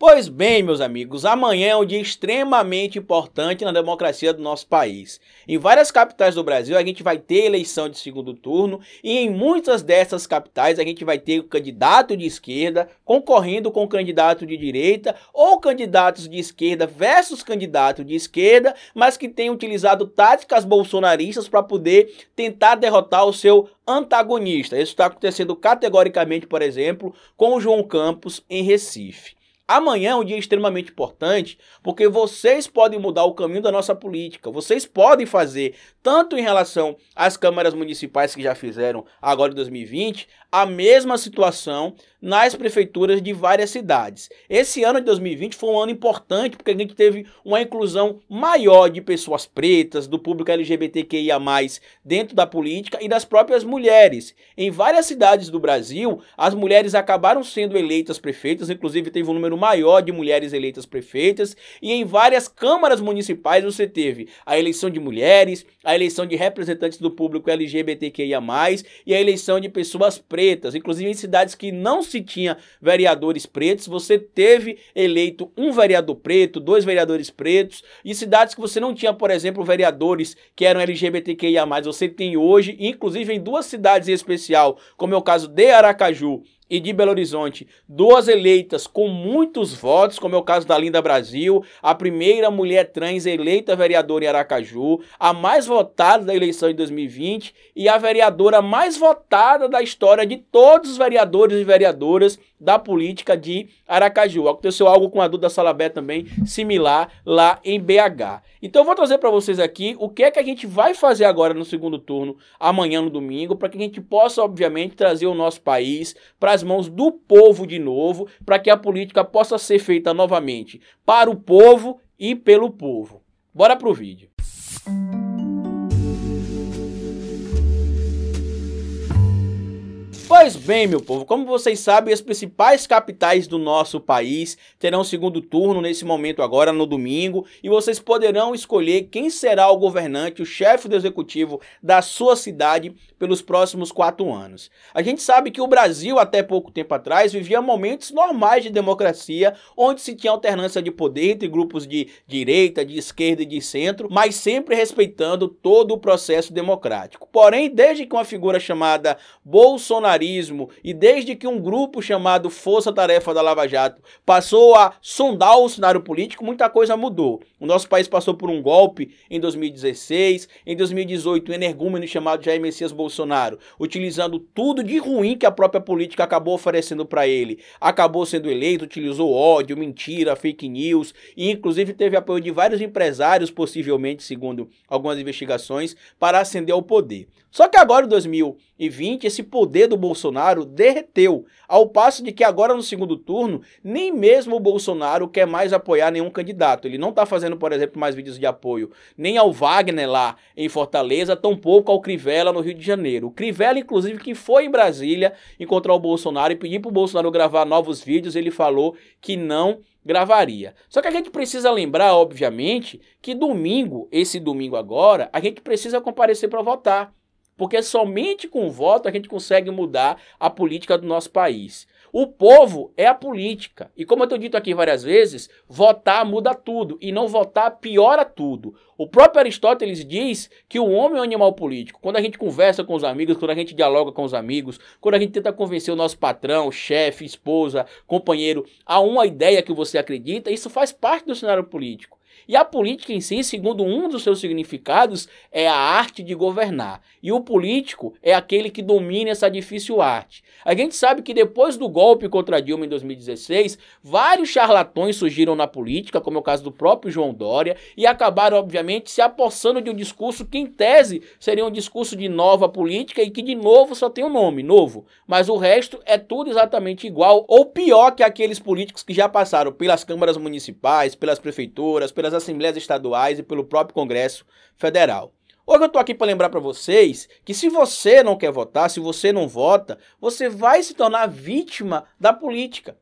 Pois bem, meus amigos, amanhã é um dia extremamente importante na democracia do nosso país. Em várias capitais do Brasil, a gente vai ter eleição de segundo turno e em muitas dessas capitais a gente vai ter o candidato de esquerda concorrendo com o candidato de direita ou candidatos de esquerda versus candidato de esquerda, mas que tem utilizado táticas bolsonaristas para poder tentar derrotar o seu antagonista. Isso está acontecendo categoricamente, por exemplo, com o João Campos em Recife. Amanhã é um dia extremamente importante, porque vocês podem mudar o caminho da nossa política. Vocês podem fazer, tanto em relação às câmaras municipais que já fizeram agora em 2020, a mesma situação nas prefeituras de várias cidades. Esse ano de 2020 foi um ano importante porque a gente teve uma inclusão maior de pessoas pretas, do público LGBTQIA, dentro da política e das próprias mulheres. Em várias cidades do Brasil, as mulheres acabaram sendo eleitas prefeitas, inclusive teve um número maior de mulheres eleitas prefeitas, e em várias câmaras municipais você teve a eleição de mulheres, a eleição de representantes do público LGBTQIA, e a eleição de pessoas pretas, inclusive em cidades que não se tinha vereadores pretos, você teve eleito um vereador preto, dois vereadores pretos, e cidades que você não tinha, por exemplo, vereadores que eram LGBTQIA, você tem hoje, inclusive em duas cidades em especial, como é o caso de Aracaju e de Belo Horizonte, duas eleitas com muitos votos, como é o caso da Linda Brasil, a primeira mulher trans eleita vereadora em Aracaju, a mais votada da eleição de 2020 e a vereadora mais votada da história de todos os vereadores e vereadoras da política de Aracaju. Aconteceu algo com a Duda Salabé também, similar lá em BH. Então eu vou trazer para vocês aqui o que é que a gente vai fazer agora no segundo turno, amanhã no domingo, para que a gente possa, obviamente, trazer o nosso país para as mãos do povo de novo, para que a política possa ser feita novamente para o povo e pelo povo. Bora pro vídeo. Música Pois bem, meu povo, como vocês sabem, as principais capitais do nosso país terão segundo turno nesse momento agora, no domingo, e vocês poderão escolher quem será o governante, o chefe do executivo da sua cidade pelos próximos quatro anos. A gente sabe que o Brasil, até pouco tempo atrás, vivia momentos normais de democracia, onde se tinha alternância de poder entre grupos de direita, de esquerda e de centro, mas sempre respeitando todo o processo democrático. Porém, desde que uma figura chamada Bolsonaro e desde que um grupo chamado Força Tarefa da Lava Jato passou a sondar o cenário político, muita coisa mudou. O nosso país passou por um golpe em 2016, em 2018 um energúmeno chamado Jair Messias Bolsonaro, utilizando tudo de ruim que a própria política acabou oferecendo para ele. Acabou sendo eleito, utilizou ódio, mentira, fake news e inclusive teve apoio de vários empresários, possivelmente, segundo algumas investigações, para ascender ao poder. Só que agora em 2020, esse poder do Bolsonaro derreteu, ao passo de que agora no segundo turno, nem mesmo o Bolsonaro quer mais apoiar nenhum candidato. Ele não está fazendo, por exemplo, mais vídeos de apoio nem ao Wagner lá em Fortaleza, tampouco ao Crivella no Rio de Janeiro. O Crivella, inclusive, que foi em Brasília encontrar o Bolsonaro e pedir para o Bolsonaro gravar novos vídeos, ele falou que não gravaria. Só que a gente precisa lembrar, obviamente, que domingo, esse domingo agora, a gente precisa comparecer para votar. Porque somente com o voto a gente consegue mudar a política do nosso país. O povo é a política. E como eu tenho dito aqui várias vezes, votar muda tudo e não votar piora tudo. O próprio Aristóteles diz que o homem é um animal político. Quando a gente conversa com os amigos, quando a gente dialoga com os amigos, quando a gente tenta convencer o nosso patrão, chefe, esposa, companheiro a uma ideia que você acredita, isso faz parte do cenário político. E a política em si, segundo um dos seus significados, é a arte de governar. E o político é aquele que domina essa difícil arte. A gente sabe que depois do golpe contra Dilma em 2016, vários charlatões surgiram na política, como é o caso do próprio João Dória, e acabaram, obviamente, se apossando de um discurso que, em tese, seria um discurso de nova política e que, de novo, só tem um nome, novo. Mas o resto é tudo exatamente igual ou pior que aqueles políticos que já passaram pelas câmaras municipais, pelas prefeituras, pelas assembleias estaduais e pelo próprio Congresso Federal. Hoje eu estou aqui para lembrar para vocês que se você não quer votar, se você não vota, você vai se tornar vítima da política.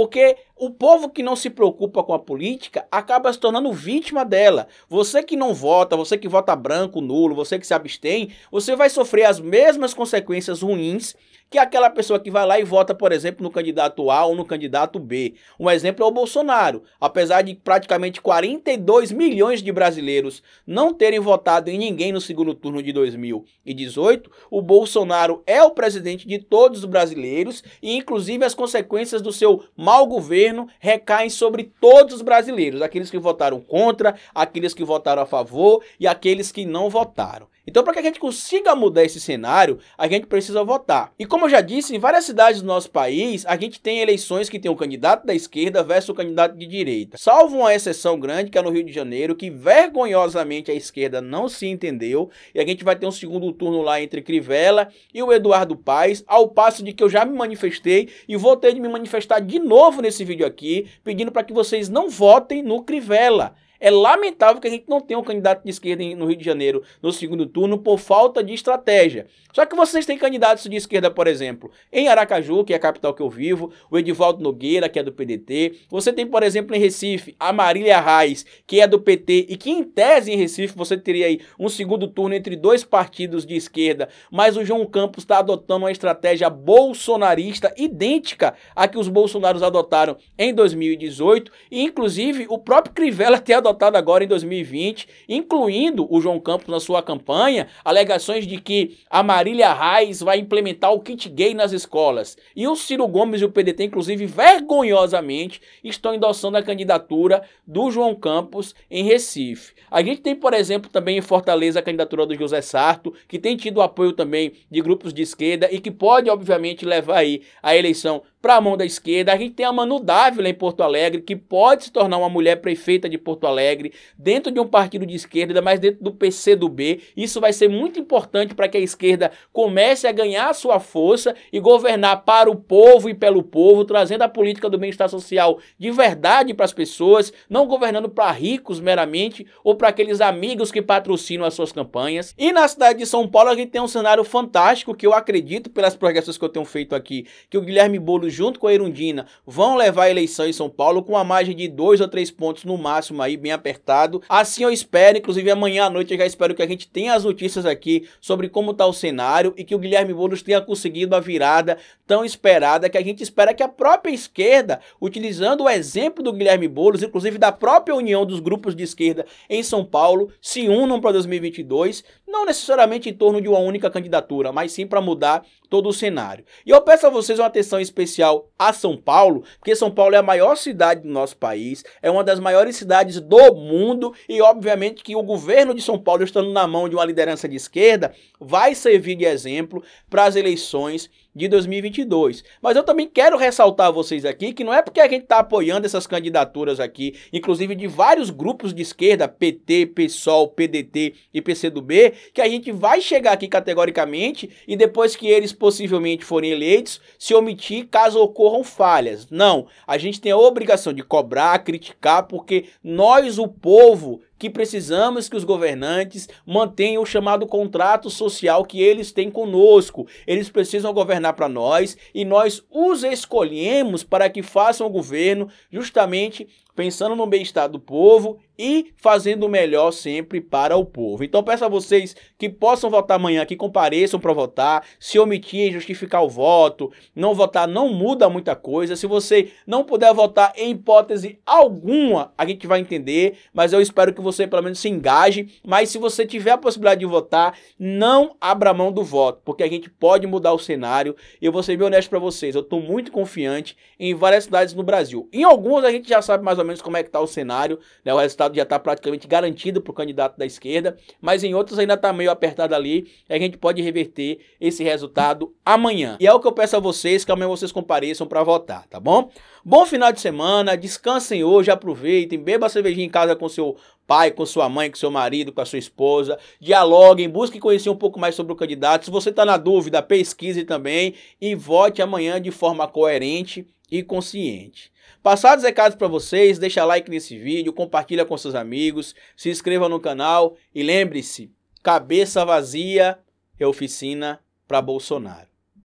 Porque o povo que não se preocupa com a política acaba se tornando vítima dela. Você que não vota, você que vota branco, nulo, você que se abstém, você vai sofrer as mesmas consequências ruins que aquela pessoa que vai lá e vota, por exemplo, no candidato A ou no candidato B. Um exemplo é o Bolsonaro. Apesar de praticamente 42 milhões de brasileiros não terem votado em ninguém no segundo turno de 2018, o Bolsonaro é o presidente de todos os brasileiros e, inclusive, as consequências do seu mau governo recaem sobre todos os brasileiros, aqueles que votaram contra, aqueles que votaram a favor e aqueles que não votaram. Então, para que a gente consiga mudar esse cenário, a gente precisa votar. E como eu já disse, em várias cidades do nosso país, a gente tem eleições que tem o um candidato da esquerda versus o um candidato de direita. Salvo uma exceção grande, que é no Rio de Janeiro, que vergonhosamente a esquerda não se entendeu, e a gente vai ter um segundo turno lá entre Crivella e o Eduardo Paes, ao passo de que eu já me manifestei e vou ter de me manifestar de novo nesse vídeo aqui, pedindo para que vocês não votem no Crivella. É lamentável que a gente não tenha um candidato de esquerda no Rio de Janeiro no segundo turno por falta de estratégia. Só que vocês têm candidatos de esquerda, por exemplo, em Aracaju, que é a capital que eu vivo, o Edivaldo Nogueira, que é do PDT. Você tem, por exemplo, em Recife, a Marília Reis, que é do PT, e que em tese em Recife você teria aí um segundo turno entre dois partidos de esquerda, mas o João Campos está adotando uma estratégia bolsonarista idêntica à que os bolsonaros adotaram em 2018, e inclusive o próprio Crivella tem adotado adotado agora em 2020, incluindo o João Campos na sua campanha, alegações de que a Marília Reis vai implementar o kit gay nas escolas. E o Ciro Gomes e o PDT, inclusive, vergonhosamente, estão endossando a candidatura do João Campos em Recife. A gente tem, por exemplo, também em Fortaleza a candidatura do José Sarto, que tem tido apoio também de grupos de esquerda e que pode, obviamente, levar aí a eleição para a mão da esquerda. A gente tem a Manu Dávila em Porto Alegre, que pode se tornar uma mulher prefeita de Porto Alegre, dentro de um partido de esquerda, mas mais dentro do PC do B. Isso vai ser muito importante para que a esquerda comece a ganhar sua força e governar para o povo e pelo povo, trazendo a política do bem-estar social de verdade para as pessoas, não governando para ricos meramente ou para aqueles amigos que patrocinam as suas campanhas. E na cidade de São Paulo a gente tem um cenário fantástico que eu acredito pelas progressões que eu tenho feito aqui, que o Guilherme Boulos junto com a Irundina, vão levar a eleição em São Paulo com uma margem de dois ou três pontos no máximo aí, bem apertado. Assim eu espero, inclusive amanhã à noite eu já espero que a gente tenha as notícias aqui sobre como está o cenário e que o Guilherme Boulos tenha conseguido a virada tão esperada que a gente espera que a própria esquerda, utilizando o exemplo do Guilherme Boulos, inclusive da própria união dos grupos de esquerda em São Paulo, se unam para 2022, não necessariamente em torno de uma única candidatura, mas sim para mudar todo o cenário. E eu peço a vocês uma atenção especial a São Paulo, porque São Paulo é a maior cidade do nosso país, é uma das maiores cidades do mundo e obviamente que o governo de São Paulo estando na mão de uma liderança de esquerda vai servir de exemplo para as eleições de 2022. Mas eu também quero ressaltar a vocês aqui que não é porque a gente está apoiando essas candidaturas aqui, inclusive de vários grupos de esquerda, PT, PSOL, PDT e PCdoB, que a gente vai chegar aqui categoricamente e depois que eles possivelmente forem eleitos, se omitir caso ocorram falhas. Não, a gente tem a obrigação de cobrar, criticar, porque nós, o povo, que precisamos que os governantes mantenham o chamado contrato social que eles têm conosco. Eles precisam governar para nós e nós os escolhemos para que façam o governo justamente pensando no bem-estar do povo e fazendo o melhor sempre para o povo. Então peço a vocês que possam votar amanhã, que compareçam para votar, se omitir, justificar o voto, não votar não muda muita coisa. Se você não puder votar em hipótese alguma, a gente vai entender, mas eu espero que você pelo menos se engaje, mas se você tiver a possibilidade de votar, não abra mão do voto, porque a gente pode mudar o cenário. Eu vou ser bem honesto para vocês, eu estou muito confiante em várias cidades no Brasil. Em algumas a gente já sabe mais ou menos como é que está o cenário, né? O resultado já está praticamente garantido para o candidato da esquerda, mas em outros ainda está meio apertado ali, a gente pode reverter esse resultado amanhã. E é o que eu peço a vocês, que amanhã vocês compareçam para votar, tá bom? Bom final de semana, descansem hoje, aproveitem, beba cervejinha em casa com seu pai, com sua mãe, com seu marido, com a sua esposa. Dialoguem, busquem conhecer um pouco mais sobre o candidato. Se você está na dúvida, pesquise também e vote amanhã de forma coerente e consciente. Passados os recados para vocês, deixa like nesse vídeo, compartilha com seus amigos, se inscreva no canal e lembre-se, cabeça vazia é oficina para Bolsonaro.